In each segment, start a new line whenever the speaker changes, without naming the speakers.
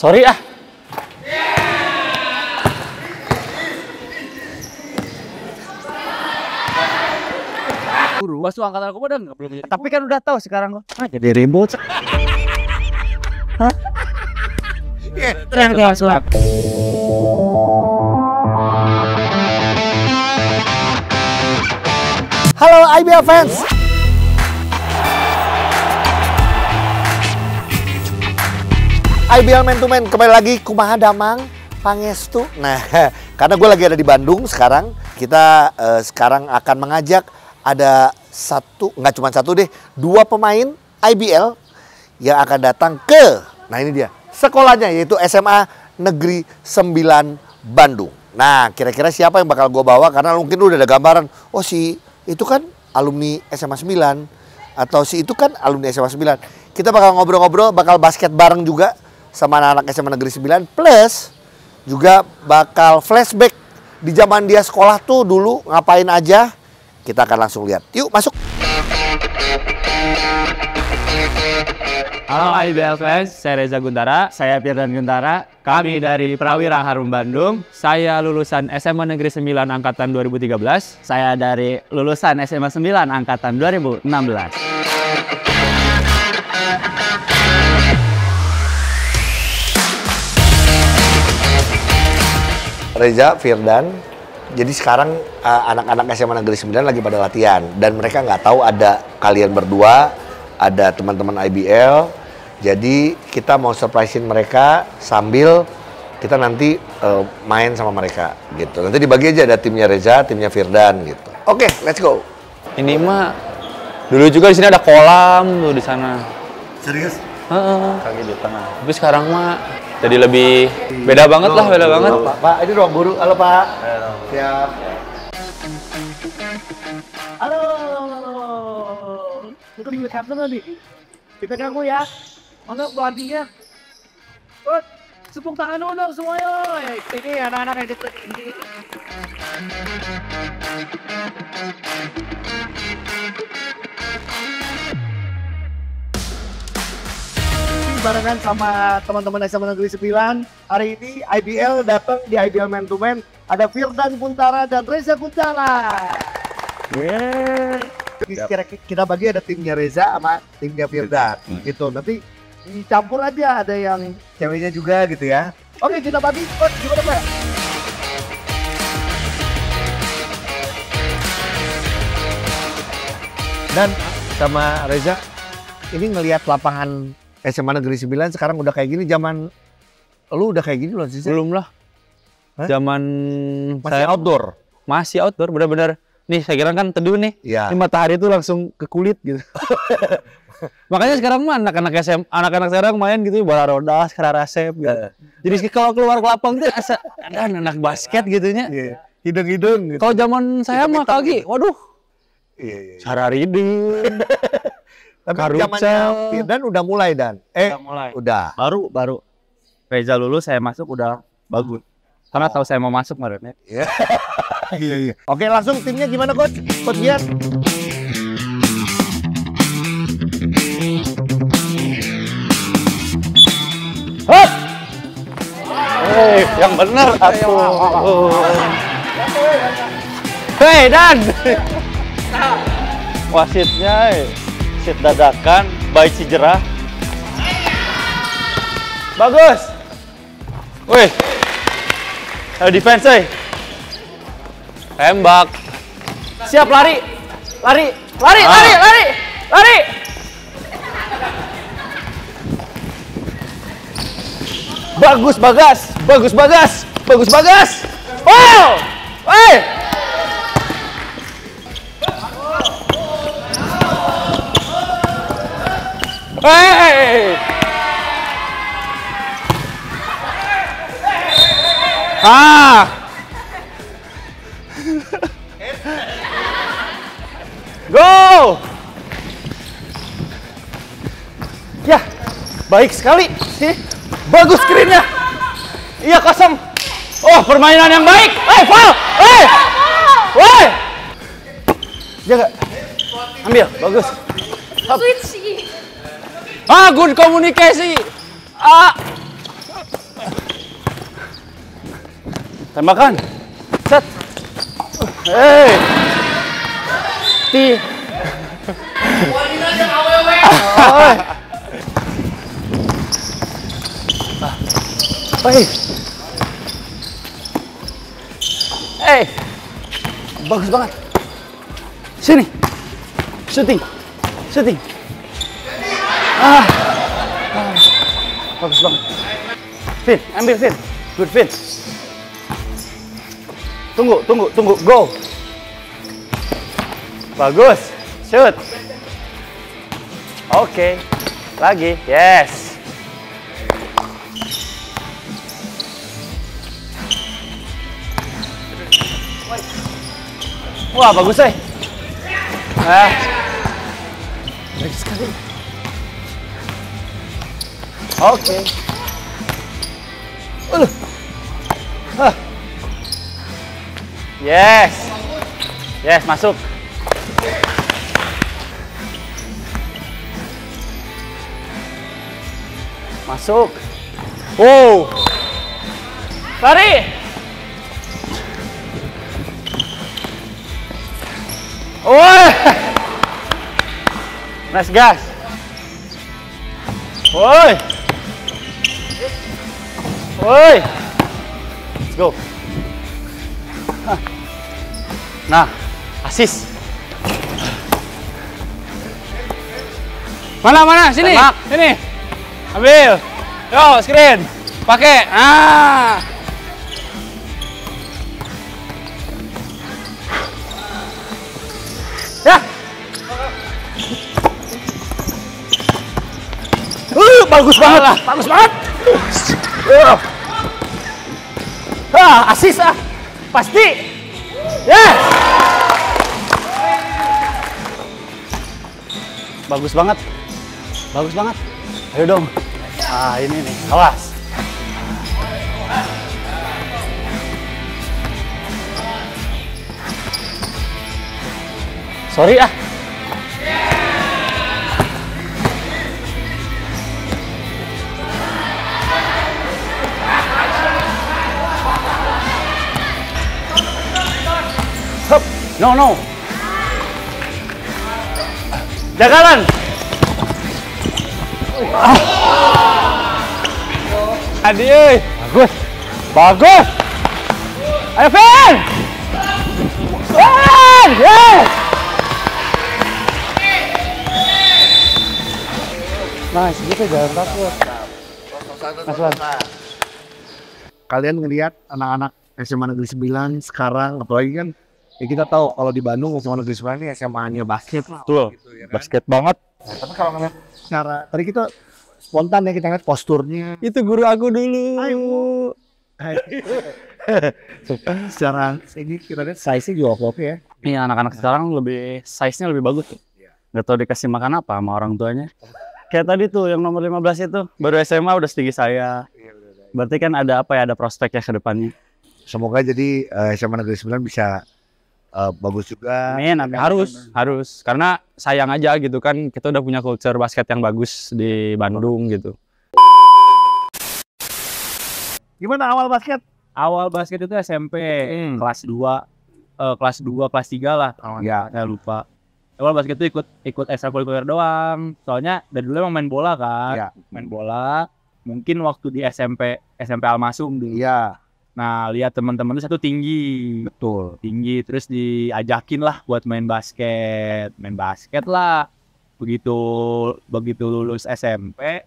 Sorry ah. Guru, Masuk angkatan aku udah nggak belum. Tapi kan udah tahu sekarang kok. Ah, jadi rainbow. Hah? Ya, terang terang suap. Halo IBL fans. IBL Man to Man kembali lagi Kumaha Damang Pangestu. Nah, karena gue lagi ada di Bandung sekarang, kita uh, sekarang akan mengajak ada satu, nggak cuma satu deh, dua pemain IBL yang akan datang ke, nah ini dia, sekolahnya yaitu SMA Negeri 9 Bandung. Nah, kira-kira siapa yang bakal gue bawa? Karena mungkin udah ada gambaran, oh si itu kan alumni SMA 9, atau si itu kan alumni SMA 9. Kita bakal ngobrol-ngobrol, bakal basket bareng juga sama anak-anak SMA Negeri 9 plus juga bakal flashback di zaman dia sekolah tuh dulu ngapain aja kita akan langsung lihat. Yuk masuk. Halo IBL Fans, saya Reza Guntara, saya Firdan Guntara. Kami dari Prawira Harum Bandung. Saya lulusan SMA Negeri 9 angkatan 2013. Saya dari lulusan SMA 9 angkatan 2016. Reza Firdan jadi sekarang eh, anak-anak SMA Negeri 9 lagi pada latihan dan mereka nggak tahu ada kalian berdua ada teman-teman IBL jadi kita mau surprisein mereka sambil kita nanti uh, main sama mereka gitu nanti dibagi aja ada timnya Reza timnya Firdan gitu oke okay, let's go ini mah dulu juga di sini ada kolam tuh di sana serius Heeh. Uh -uh. kaki di tengah tapi sekarang mah jadi lebih beda banget lah beda banget pak, pak ini ruang guru halo pak siap ya. halo itu di captain tadi kita ganggu ya mana pelatihnya oh, sepung tangan dulu dong semuanya ini anak-anak yang ini barengan sama teman-teman SMA Negeri 9. Hari ini IBL datang di IBL Man to Man. Ada Firdan Kuntara dan Reza Kuntara. Yeah. Kira kita bagi ada timnya Reza sama timnya Firdan iya. gitu. Nanti dicampur aja ada yang ceweknya juga gitu ya. Oke kita bagi oh, gimana Pak? Dan sama Reza ini ngelihat lapangan SMA Negeri 9 sekarang udah kayak gini zaman lu udah kayak gini belum sih? Belum lah. Hah? Zaman masih saya, outdoor. Masih outdoor benar-benar. Nih saya kira kan teduh nih. ya. Ini matahari itu langsung ke kulit gitu. Makanya sekarang mah anak-anak SM, anak-anak sekarang main gitu bola roda, sekarang rasep gitu. Iya. Jadi kalau keluar ke lapang tuh asa ada anak basket gitunya. Iya. Hidung-hidung gitu. Kalau zaman saya mah kaki, gitu. waduh. Iya, iya. Cara iya. reading. Tapi zamannya Firdan udah mulai dan. Eh, udah mulai. Udah. Baru baru Reza lulus saya masuk udah bagus. Karena oh. tahu saya mau masuk kemarin ya. Iya iya, iya. Oke, langsung timnya gimana coach? Coach Gian. Hop. Hey, yang benar aku. Hei Dan. Wasitnya. Eh. Sit dadakan, baik si jerah. Bagus. Wih. Ayo defense, eh. Tembak. Siap lari. Lari, lari, ah. lari, lari. Lari. Bagus Bagas, bagus Bagas, bagus Bagas. Oh! Hey! Ah! Go! Ya, baik sekali. sih, Bagus screennya. Iya kosong. Oh, permainan yang baik. Eh, hey, foul. Eh, hey! Jaga. Ambil, bagus. Up. Ah, good komunikasi. Ah. Tembakan. Set. Hey. Ti. Hey. Hey. Bagus banget. Sini. Shooting. Shooting. Ah. ah. Bagus banget. Fin, ambil Fin Good Fin Tunggu, tunggu, tunggu. Go. Bagus. Shoot. Oke. Okay. Lagi. Yes. Wah, bagus, eh. Ah. Bagus sekali. Oke. Okay. Uh. Ah. Yes. Yes, masuk. Masuk. Wow. Lari. Woi. Nice gas. Woi. Woi. Let's go. Nah, asis. Mana mana sini. Tembak. Sini. Ambil. Yo, screen. Pakai. Ah. Ya. Uh, bagus banget. Bagus banget. Uh. Ah, asis ah. Pasti. Yes. Bagus banget. Bagus banget. Ayo dong. Ah, ini nih. Awas. Sorry ah. No, no. Jagalan. Ah. Adi Bagus. Bagus. Ayo Fer. Fer. Yes. Nice, gitu jalan takut. Kalian ngelihat anak-anak SMA Negeri 9 sekarang apalagi kan ya kita tahu kalau di Bandung SMA negeri sembilan ini SMA-nya basket lah. Betul. Gitu, ya kan? Basket banget. Ya, tapi kalau ngeliat cara tadi kita spontan ya kita ngeliat posturnya. Itu guru aku dulu. Hai Bu. secara ini kita lihat size-nya juga oke okay, ya. Iya anak-anak sekarang lebih size-nya lebih bagus. Ya. Gak tau dikasih makan apa sama orang tuanya. Kayak tadi tuh yang nomor 15 itu baru SMA udah setinggi saya. Iya, Berarti kan ada apa ya ada prospek ya ke depannya. Semoga jadi uh, eh, SMA Negeri 9 bisa uh, bagus juga. Amin, amin. Harus, harus. Karena sayang aja gitu kan kita udah punya culture basket yang bagus di Bandung gitu. Gimana awal basket? Awal basket itu SMP hmm. kelas 2 uh, eh, kelas 2 kelas 3 lah. Oh, ya, saya lupa. Awal basket itu ikut ikut ekstrakurikuler doang. Soalnya dari dulu emang main bola kan. Ya. Main bola. Mungkin waktu di SMP SMP Almasum dulu. Iya Nah, lihat teman-teman itu satu tinggi. Betul. Tinggi terus diajakin lah buat main basket, main basket lah. Begitu begitu lulus SMP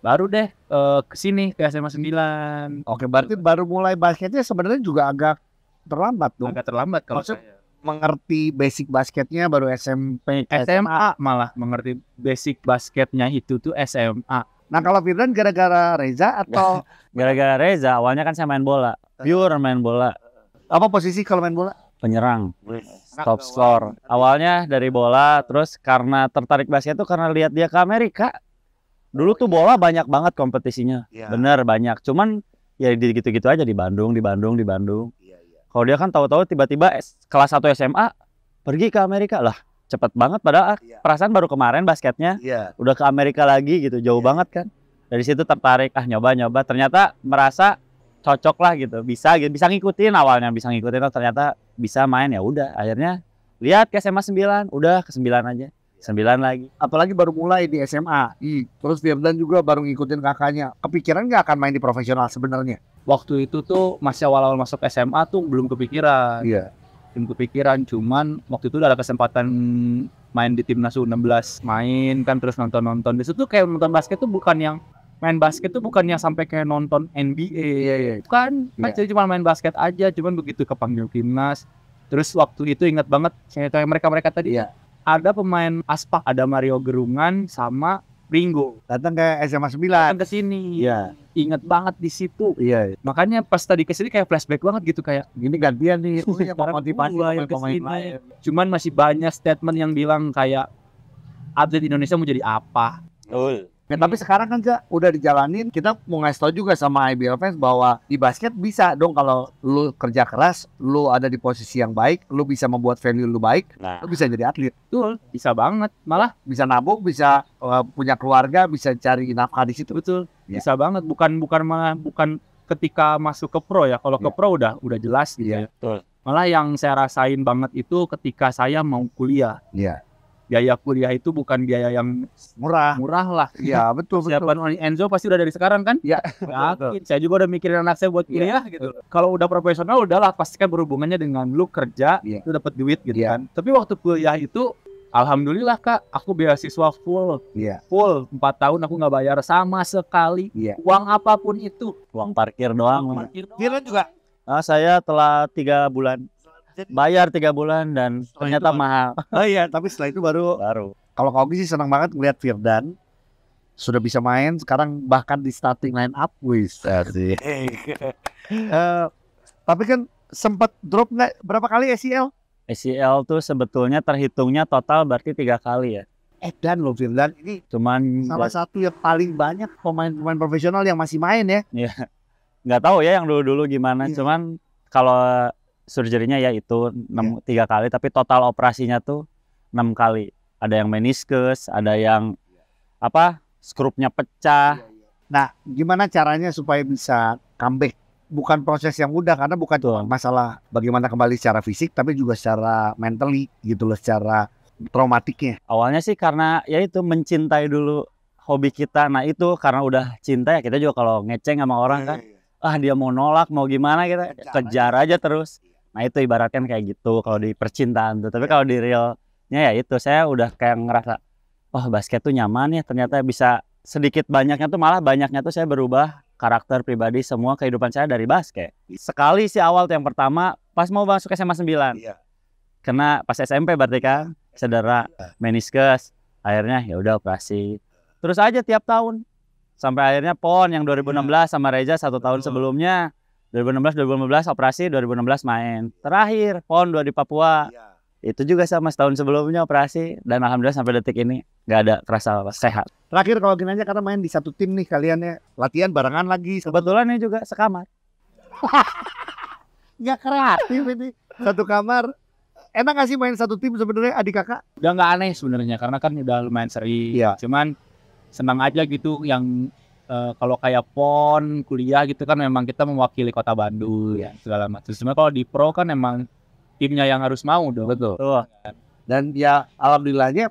baru deh uh, ke sini ke SMA 9. Oke, berarti baru mulai basketnya sebenarnya juga agak terlambat dong. Agak terlambat kalau Maksud, saya mengerti basic basketnya baru SMP SMA. SMA malah mengerti basic basketnya itu tuh SMA Nah kalau Firdan gara-gara Reza atau gara-gara Reza awalnya kan saya main bola, pure main bola. Apa posisi kalau main bola? Penyerang, top score. Awalnya dari bola, terus karena tertarik basket itu karena lihat dia ke Amerika. Dulu tuh bola banyak banget kompetisinya, iya. bener banyak. Cuman ya gitu-gitu aja di Bandung, di Bandung, di Bandung. Ya, ya. Kalau dia kan tahu-tahu tiba-tiba kelas 1 SMA pergi ke Amerika lah cepet banget padahal yeah. Iya. perasaan baru kemarin basketnya yeah. udah ke Amerika lagi gitu jauh yeah. banget kan dari situ tertarik ah nyoba nyoba ternyata merasa cocok lah gitu bisa gitu bisa ngikutin awalnya bisa ngikutin oh, ternyata bisa main ya udah akhirnya lihat ke SMA 9 udah ke 9 aja 9 iya. lagi apalagi baru mulai di SMA I. terus Firdan juga baru ngikutin kakaknya kepikiran nggak akan main di profesional sebenarnya waktu itu tuh masih awal-awal masuk SMA tuh belum kepikiran iya tim kepikiran cuman waktu itu ada kesempatan main di timnas U16 main kan terus nonton-nonton di situ kayak nonton basket tuh bukan yang main basket tuh bukannya sampai kayak nonton NBA iya, iya. kan, kan yeah. cuma main basket aja cuman begitu kepanggil timnas terus waktu itu ingat banget kayak mereka mereka tadi ya ada pemain aspak ada Mario Gerungan sama Pringgo. Datang ke SMA 9. Datang ke sini. Iya. Ingat banget di situ. Iya, Makanya pas tadi ke sini kayak flashback banget gitu kayak gini gantian nih. Oh, ya, motivasi yang pemain lain. Cuman masih banyak statement yang bilang kayak update Indonesia mau jadi apa. Betul. Ya, tapi iya. sekarang kan Cak, udah dijalanin, kita mau ngasih tau juga sama IBL fans bahwa di basket bisa dong kalau lu kerja keras, lu ada di posisi yang baik, lu bisa membuat value lu baik, nah. lu bisa jadi atlet. Betul, bisa banget. Malah bisa nabung, bisa uh, punya keluarga, bisa cari nafkah di situ. Betul, ya. bisa banget. Bukan bukan malah bukan ketika masuk ke pro ya. Kalau ya. ke pro udah udah jelas gitu ya. ya. Betul. Malah yang saya rasain banget itu ketika saya mau kuliah. Iya biaya kuliah itu bukan biaya yang murah murah lah ya betul siapa Enzo pasti udah dari sekarang kan ya yakin saya juga udah mikirin anak saya buat iya. kuliah ya. gitu kalau udah profesional udahlah pasti kan berhubungannya dengan lu kerja ya. itu dapat duit gitu ya. kan tapi waktu kuliah itu Alhamdulillah kak, aku beasiswa full, yeah. full empat tahun aku nggak bayar sama sekali yeah. uang apapun itu. Uang parkir doang. Uang parkir doang. juga. Nah, saya telah tiga bulan bayar tiga bulan dan ternyata itu, mahal. Oh iya, tapi setelah itu baru baru. Kalau kau sih senang banget ngeliat Firdan sudah bisa main sekarang bahkan di starting line up wis uh, eh, eh, tapi kan sempat drop nggak berapa kali ACL? E ACL e tuh sebetulnya terhitungnya total berarti tiga kali ya. Eh dan loh Firdan ini cuman salah ya. satu yang paling banyak pemain-pemain profesional yang masih main ya. Iya. nggak tahu ya yang dulu-dulu gimana, yeah. cuman kalau surgerinya ya itu enam iya. tiga kali tapi total operasinya tuh enam kali ada yang meniskus ada yang apa skrupnya pecah iya, iya. nah gimana caranya supaya bisa comeback bukan proses yang mudah karena bukan tuh masalah bagaimana kembali secara fisik tapi juga secara mentally gitu loh secara traumatiknya. Awalnya sih karena ya itu mencintai dulu hobi kita. Nah, itu karena udah cinta ya kita juga kalau ngeceng sama orang kan ah dia mau nolak mau gimana kita gitu. kejar aja terus. Nah itu ibaratkan kayak gitu kalau di percintaan tuh. Tapi kalau di realnya ya itu saya udah kayak ngerasa oh, basket tuh nyaman ya ternyata bisa sedikit banyaknya tuh malah banyaknya tuh saya berubah karakter pribadi semua kehidupan saya dari basket. Sekali sih awal tuh yang pertama pas mau masuk SMA 9. Iya. Kena pas SMP berarti kan cedera iya. meniskus. Akhirnya ya udah operasi. Terus aja tiap tahun sampai akhirnya PON yang 2016 iya. sama Reza satu tahun sebelumnya 2016 2015 operasi 2016 main terakhir pon dua di Papua ya. itu juga sama setahun sebelumnya operasi dan alhamdulillah sampai detik ini nggak ada kerasa sehat terakhir kalau gini aja karena main di satu tim nih kalian ya latihan barengan lagi kebetulan ini juga sekamar nggak kreatif ini satu kamar enak gak sih main satu tim sebenarnya adik kakak udah nggak aneh sebenarnya karena kan udah lumayan sering ya. cuman senang aja gitu yang Eh, kalau kayak pon kuliah gitu kan memang kita mewakili kota Bandung ya. segala macam. Sebenarnya kalau di pro kan memang timnya yang harus mau dong. Betul. Tuh. Iya kan? Dan ya alhamdulillahnya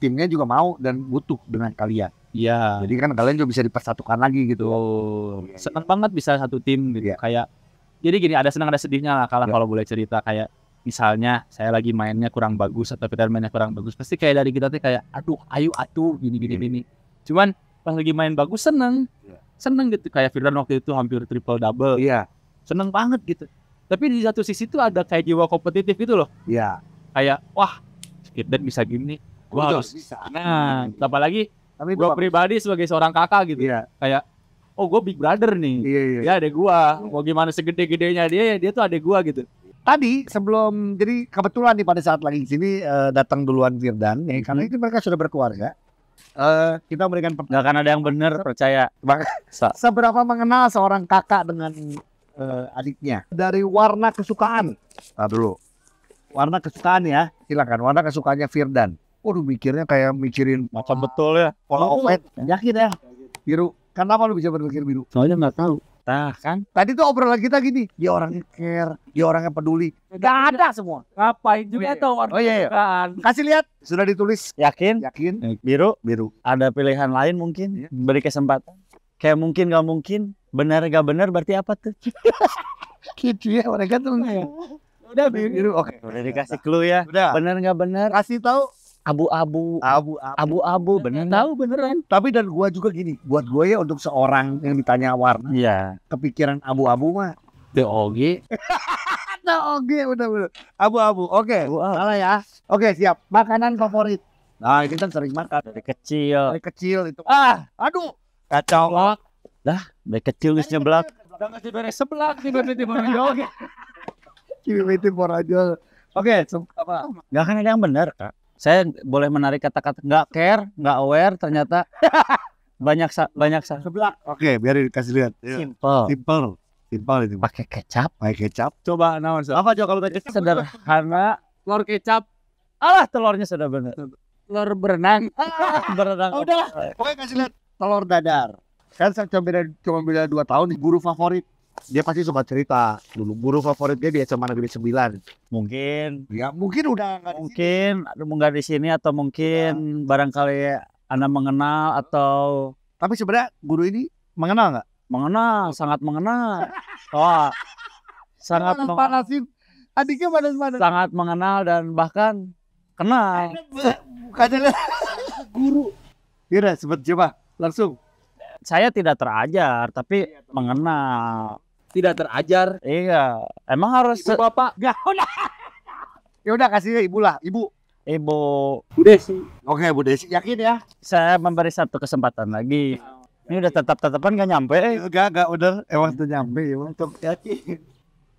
timnya juga mau dan butuh dengan kalian. Iya. Jadi kan kalian juga bisa dipersatukan lagi gitu. Oh, senang ya, banget bisa satu tim gitu. Ya. Kayak jadi gini ada senang ada sedihnya lah kalau kalau boleh cerita kayak misalnya saya lagi mainnya kurang bagus atau kita mainnya kurang bagus pasti kayak dari kita tuh kayak aduh ayo atuh gini gini gini. Cuman pas lagi main bagus seneng iya. seneng gitu kayak Firdan waktu itu hampir triple double iya seneng banget gitu tapi di satu sisi itu ada kayak jiwa kompetitif gitu loh iya kayak wah Firdan bisa gini gua harus bisa. nah apalagi tapi gue pribadi sebagai seorang kakak gitu yeah. kayak oh gue big brother nih iya, yeah, iya. iya. Ya, ada gua mau gimana segede-gedenya dia ya dia tuh ada gua gitu tadi sebelum jadi kebetulan nih pada saat lagi di sini uh, datang duluan Firdan ya -hmm. karena mm-hmm. itu mereka sudah berkeluarga Uh, kita memberikan nggak akan ada yang benar percaya seberapa mengenal seorang kakak dengan uh, adiknya dari warna kesukaan nah dulu warna kesukaan ya silakan warna kesukaannya Firdan Waduh mikirnya kayak mikirin macam betul ya pola oh, yakin ya biru kenapa lu bisa berpikir biru soalnya nggak tahu kita kan. Tadi tuh obrolan kita gini, dia orangnya care, dia orangnya peduli. Gak ada semua. Ngapain juga iya. tuh Oh iya, iya. Kasih lihat, sudah ditulis. Yakin? Yakin. Eh, biru? Biru. Ada pilihan lain mungkin? Iya. Beri kesempatan. Kayak mungkin gak mungkin, benar gak benar berarti apa tuh? gitu ya, mereka tuh ya. Udah biru. Oke. Okay. Udah dikasih clue ya. Udah. Benar gak benar? Kasih tahu abu-abu abu-abu abu-abu beneran tahu beneran tapi dan gua juga gini buat gue ya untuk seorang yang ditanya warna iya kepikiran abu-abu mah the og the og udah bener abu-abu oke okay. salah ya oke okay, siap makanan favorit nah ini kan sering makan dari kecil dari kecil itu ah aduh kacau lah dah dari kecil wis nyeblak udah ngasih beres seblak tiba-tiba oke tiba-tiba oke apa nggak kan ada yang benar kak saya boleh menarik kata-kata nggak care, nggak aware ternyata banyak banyak sebelah. Oke, okay, biar dikasih lihat. Iya. Simple. Simple. Simple itu. Pakai kecap. Pakai kecap. Coba nawan so. Apa coba kalau kecap sederhana telur kecap. Alah telurnya sudah benar. Telur berenang. berenang. Oh, udah. Pokoknya kasih lihat telur dadar. Kan saya cuma beda cuma beda dua tahun guru favorit dia pasti suka cerita dulu guru favorit dia di SMA Negeri sembilan mungkin ya mungkin udah gak mungkin nggak di sini atau mungkin ya. barangkali anda mengenal atau tapi sebenarnya guru ini mengenal nggak mengenal sangat mengenal wah oh, sangat mengenal panasin adiknya pada mana sangat mengenal dan bahkan kenal bukannya guru ya sebut coba langsung saya tidak terajar tapi mengenal tidak terajar. Iya. Emang harus ibu bapak ya udah ya udah kasih ibu lah, ibu. Ibu Bu Desi. Oke, Bu Desi yakin ya? Saya memberi satu kesempatan lagi. Ini udah tetap-tetapan gak nyampe. gak gak udah emang tuh nyampe emang ya tuh yakin.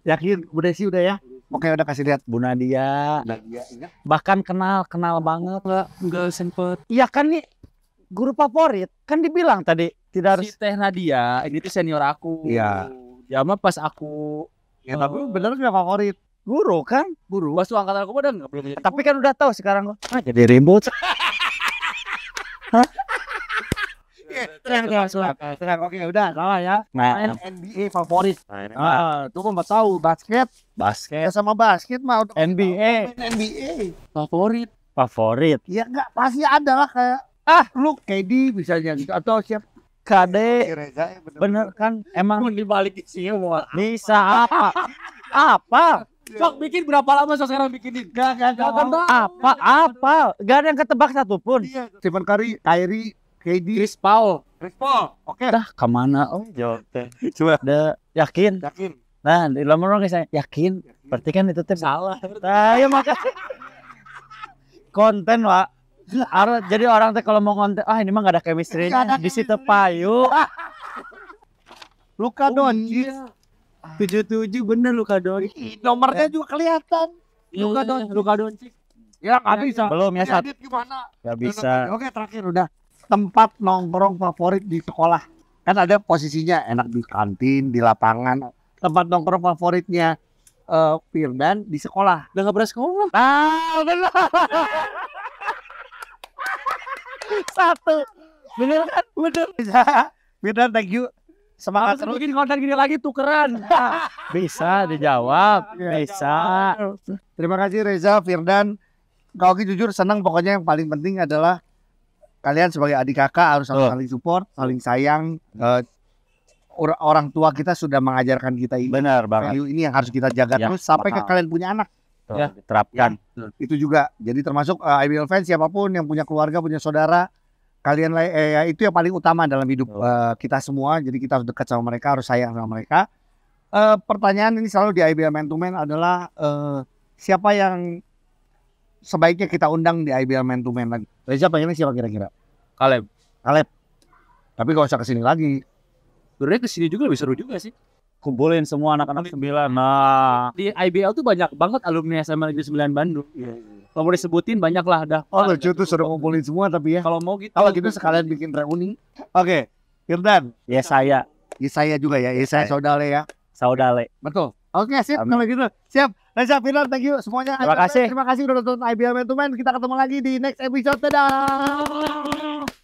Yakin Bu Desi udah ya? Oke udah kasih lihat Bu Nadia. Nadia ingat? Bahkan kenal kenal banget nggak nggak sempet. Iya kan nih guru favorit kan dibilang tadi tidak harus. Si Teh Nadia ini tuh senior aku. Iya. Ya mah pas aku Ya uh, tapi bener gak favorit? Guru kan? Guru. Pas angkatan aku udah gak belum jadi. Tapi kan udah tahu sekarang kok. Ah, jadi remote. Hah? tenang tenang tenang tenang oke udah salah ya nah. main NBA favorit nah, ah tuh nggak tahu basket basket Ya sama basket mah udah NBA NBA favorit favorit ya nggak pasti ada lah kayak ah lu KD misalnya gitu atau siapa KD iya, ya, bener, kan emang dibalik semua bisa apa apa Sok bikin berapa lama sok sekarang bikinin? Gak, gak, gak. Apa, apa? Gak ada yang ketebak satupun. Iya, Stephen Curry, Kyrie, KD, Chris Paul. Chris Paul, oke. Dah, kemana? Oh, jawab teh. Coba. ada yakin? Yakin. Nah, di lama orang saya yakin. Berarti kan itu tim salah. ayo nah, iya, makasih. Konten, Pak jadi orang teh kalau mau ngonten, ah ini mah gak ada chemistry gak di situ payu. Ah. Luka oh, Doncic. Iya. Tujuh tujuh bener Luka Don. Nomornya eh. juga kelihatan. Iya, Luka Don, iya. Luka Don. Ya nggak ya, bisa. Belum ya, ya satu. Gimana? Gak bisa. Oke terakhir udah tempat nongkrong favorit di sekolah. Kan ada posisinya enak di kantin, di lapangan. Tempat nongkrong favoritnya uh, di sekolah. Udah gak beres sekolah. Ah benar. Satu. Bener kan? Bener. Bisa. Bener, thank you. Semangat terus. Bikin konten gini lagi tukeran. bisa dijawab. Iya. Bisa. Terima kasih Reza, Firdan. kalau Kau jujur senang pokoknya yang paling penting adalah kalian sebagai adik kakak harus saling, saling support, saling sayang. Uh, orang tua kita sudah mengajarkan kita ini. Benar banget. Value nah, ini yang harus kita jaga ya, terus sampai ke kalian punya anak ya. diterapkan. Ya, itu juga. Jadi termasuk uh, eh, IBL fans siapapun yang punya keluarga, punya saudara, kalian eh, ya, itu yang paling utama dalam hidup uh, kita semua. Jadi kita harus dekat sama mereka, harus sayang sama mereka. Uh, pertanyaan ini selalu di IBL Man to Man adalah uh, siapa yang sebaiknya kita undang di IBL Man to Man lagi? Reza pengennya siapa kira-kira? Kaleb. Kaleb. Tapi gak usah kesini lagi. Sebenarnya kesini juga lebih seru juga sih kumpulin semua anak-anak sembilan. Nah, di IBL tuh banyak banget alumni SMA Negeri sembilan Bandung. Iya. Yeah. Kalau mau disebutin banyak lah dah. Oh lucu tuh sudah kumpulin semua tapi ya. Kalau mau gitu. Kalau gitu sekalian bikin reuni. Oke, okay. Irdan. Ya saya. Ya saya juga ya. Ya saya saudale ya. Saudale. Betul. Oke, okay, siap Amin. kalau gitu. Siap. Reza nah, up, thank you semuanya. Terima kasih. Terima kasih udah nonton IBL Man to Man. Kita ketemu lagi di next episode. Dadah.